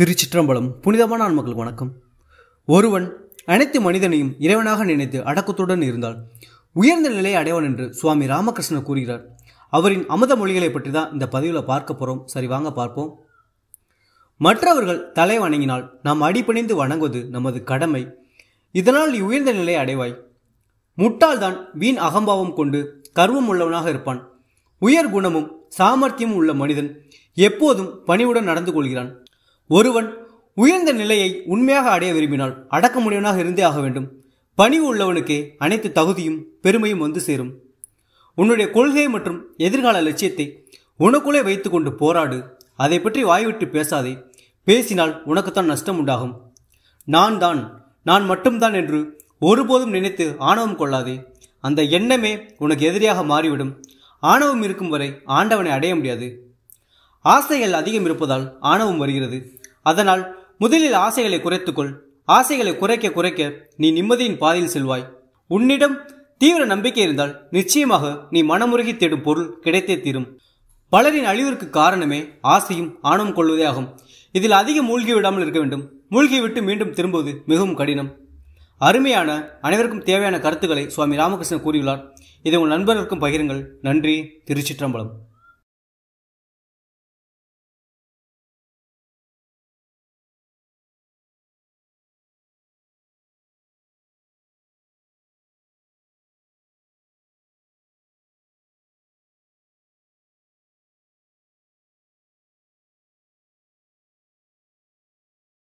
திருச்சிற்றம்பலம் புனிதமான ஆண்மக்கள் வணக்கம் ஒருவன் அனைத்து மனிதனையும் இறைவனாக நினைத்து அடக்கத்துடன் இருந்தால் உயர்ந்த நிலையை அடைவான் என்று சுவாமி ராமகிருஷ்ணன் கூறுகிறார் அவரின் அமத மொழிகளை பற்றி தான் இந்த பதிவில் பார்க்க போகிறோம் சரி வாங்க பார்ப்போம் மற்றவர்கள் தலை வணங்கினால் நாம் அடிபணிந்து வணங்குவது நமது கடமை இதனால் நீ உயர்ந்த நிலை அடைவாய் முட்டாள்தான் வீண் அகம்பாவம் கொண்டு கர்வம் உள்ளவனாக இருப்பான் உயர் குணமும் சாமர்த்தியமும் உள்ள மனிதன் எப்போதும் பணிவுடன் நடந்து கொள்கிறான் ஒருவன் உயர்ந்த நிலையை உண்மையாக அடைய விரும்பினால் அடக்க முடியவனாக இருந்தே ஆக வேண்டும் பணிவு உள்ளவனுக்கே அனைத்து தகுதியும் பெருமையும் வந்து சேரும் உன்னுடைய கொள்கை மற்றும் எதிர்கால லட்சியத்தை உனக்குள்ளே வைத்துக்கொண்டு போராடு அதை பற்றி வாய்விட்டு பேசாதே பேசினால் உனக்குத்தான் நஷ்டம் உண்டாகும் நான் தான் நான் மட்டும்தான் என்று ஒருபோதும் நினைத்து ஆணவம் கொள்ளாதே அந்த எண்ணமே உனக்கு எதிரியாக மாறிவிடும் ஆணவம் இருக்கும் வரை ஆண்டவனை அடைய முடியாது ஆசைகள் அதிகம் இருப்பதால் ஆணவம் வருகிறது அதனால் முதலில் ஆசைகளை குறைத்துக்கொள் ஆசைகளை குறைக்க குறைக்க நீ நிம்மதியின் பாதையில் செல்வாய் உன்னிடம் தீவிர நம்பிக்கை இருந்தால் நிச்சயமாக நீ மனமுருகி தேடும் பொருள் கிடைத்தே தீரும் பலரின் அழிவிற்கு காரணமே ஆசையும் ஆணவம் கொள்வதே ஆகும் இதில் அதிகம் மூழ்கி விடாமல் இருக்க வேண்டும் மூழ்கிவிட்டு மீண்டும் திரும்புவது மிகவும் கடினம் அருமையான அனைவருக்கும் தேவையான கருத்துக்களை சுவாமி ராமகிருஷ்ணன் கூறியுள்ளார் இதை உங்கள் நண்பர்களுக்கும் பகிருங்கள் நன்றி திருச்சிற்றம்பலம்